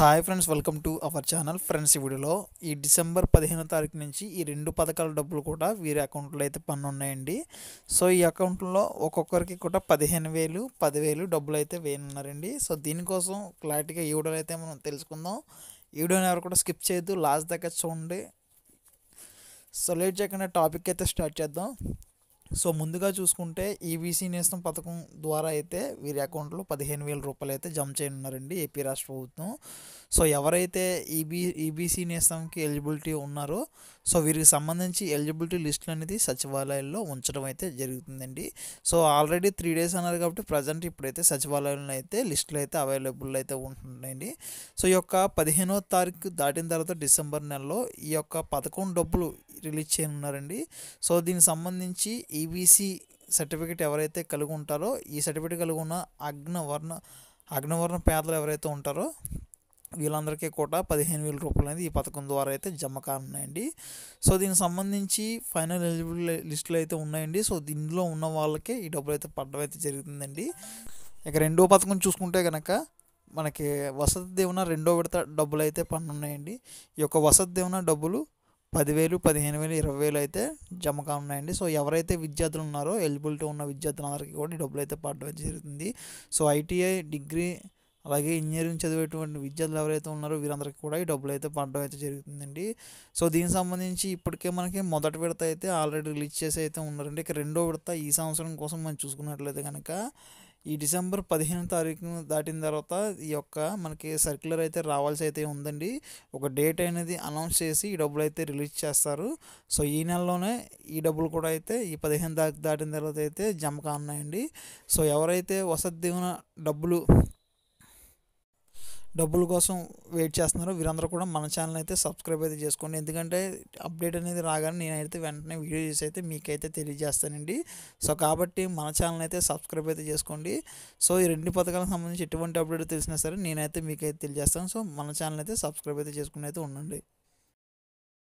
hi friends welcome to our channel friends ఈ వీడియోలో ఈ డిసెంబర్ పదిహేనో తారీఖు నుంచి ఈ రెండు పథకాల డబ్బులు కూడా వీరి అకౌంట్లో అయితే పన్ను ఉన్నాయండి సో ఈ అకౌంట్లో ఒక్కొక్కరికి కూడా పదిహేను వేలు పదివేలు డబ్బులు అయితే వేయనున్నారండి సో దీనికోసం క్లారిటీగా ఈ వీడియోలో అయితే మనం తెలుసుకుందాం ఈ వీడియోని ఎవరు కూడా స్కిప్ చేయొద్దు లాస్ట్ దగ్గర చూడండి సో లేట్ చేయకుండా టాపిక్ అయితే స్టార్ట్ చేద్దాం సో ముందుగా చూసుకుంటే ఈవీసీ e నేస్తం పథకం ద్వారా అయితే వీరి అకౌంట్లో పదిహేను వేల రూపాయలు అయితే జమ చేయనున్నారండి ఏపీ రాష్ట్ర ప్రభుత్వం సో ఎవరైతే ఈబీ e ఈబీసీ e నేస్తంకి ఎలిజిబిలిటీ ఉన్నారో సో వీరికి సంబంధించి ఎలిజిబిలిటీ లిస్టులు అనేది సచివాలయాల్లో ఉంచడం అయితే జరుగుతుందండి సో ఆల్రెడీ త్రీ డేస్ అన్నారు కాబట్టి ప్రజెంట్ ఇప్పుడైతే సచివాలయంలో అయితే లిస్టులు అయితే అవైలబుల్ అయితే ఉంటుందండి సో ఈ యొక్క పదిహేనో తారీఖు దాటిన తర్వాత డిసెంబర్ నెలలో ఈ యొక్క పథకం డబ్బులు రిలీజ్ చేయనున్నారండి సో దీనికి సంబంధించి ఈబీసీ e సర్టిఫికేట్ ఎవరైతే కలిగి ఉంటారో ఈ సర్టిఫికేట్ కలిగి ఉన్న అగ్నవర్ణ అగ్నవర్ణ పేదలు ఎవరైతే ఉంటారో వీళ్ళందరికీ కూడా పదిహేను వేల రూపాయలు అనేది ఈ పథకం ద్వారా అయితే జమ కానున్నాయండి సో దీనికి సంబంధించి ఫైనల్ ఎలిజిబిలిటీ లిస్టులు అయితే ఉన్నాయండి సో దీనిలో ఉన్న వాళ్ళకే ఈ డబ్బులు అయితే పడడం అయితే జరుగుతుందండి ఇక రెండో పథకం చూసుకుంటే కనుక మనకి వసతి దేవున రెండో విడత డబ్బులు అయితే పన్నున్నాయండి ఈ యొక్క వసతి దేవున డబ్బులు పదివేలు పదిహేను వేలు ఇరవై వేలు అయితే జమ కానున్నాయండి సో ఎవరైతే విద్యార్థులు ఉన్నారో ఎలిజిబిలిటీ ఉన్న విద్యార్థులందరికీ కూడా ఈ డబ్బులు అయితే పడడం జరుగుతుంది సో ఐటీఐ డిగ్రీ అలాగే ఇంజనీరింగ్ చదివేటువంటి విద్యార్థులు ఎవరైతే ఉన్నారో వీరందరికీ కూడా ఈ డబ్బులు అయితే పడడం అయితే జరుగుతుందండి సో దీనికి సంబంధించి ఇప్పటికే మనకి మొదటి విడత అయితే ఆల్రెడీ రిలీజ్ చేసి అయితే ఉన్నారండి ఇక రెండో విడత ఈ సంవత్సరం కోసం మనం చూసుకున్నట్లయితే కనుక ఈ డిసెంబర్ పదిహేను తారీఖును దాటిన తర్వాత ఈ యొక్క మనకి సర్క్యులర్ అయితే రావాల్సి అయితే ఉందండి ఒక డేట్ అనేది అనౌన్స్ చేసి ఈ డబ్బులు అయితే రిలీజ్ చేస్తారు సో ఈ నెలలోనే ఈ డబ్బులు కూడా అయితే ఈ పదిహేను తారీఖు దాటిన తర్వాత అయితే జమ కానున్నాయండి సో ఎవరైతే వసతి దీవెన డబ్బులు డబ్బుల కోసం వెయిట్ చేస్తున్నారు వీరందరూ కూడా మన ఛానల్ అయితే సబ్స్క్రైబ్ అయితే చేసుకోండి ఎందుకంటే అప్డేట్ అనేది రాగానే నేనైతే వెంటనే వీడియో చేసి అయితే మీకైతే తెలియజేస్తానండి సో కాబట్టి మన ఛానల్ అయితే సబ్స్క్రైబ్ అయితే చేసుకోండి సో ఈ రెండు పథకాలకు సంబంధించి ఎటువంటి అప్డేట్ తెలిసినా సరే నేనైతే మీకైతే తెలియజేస్తాను సో మన ఛానల్ అయితే సబ్స్క్రైబ్ అయితే చేసుకుని అయితే ఉండండి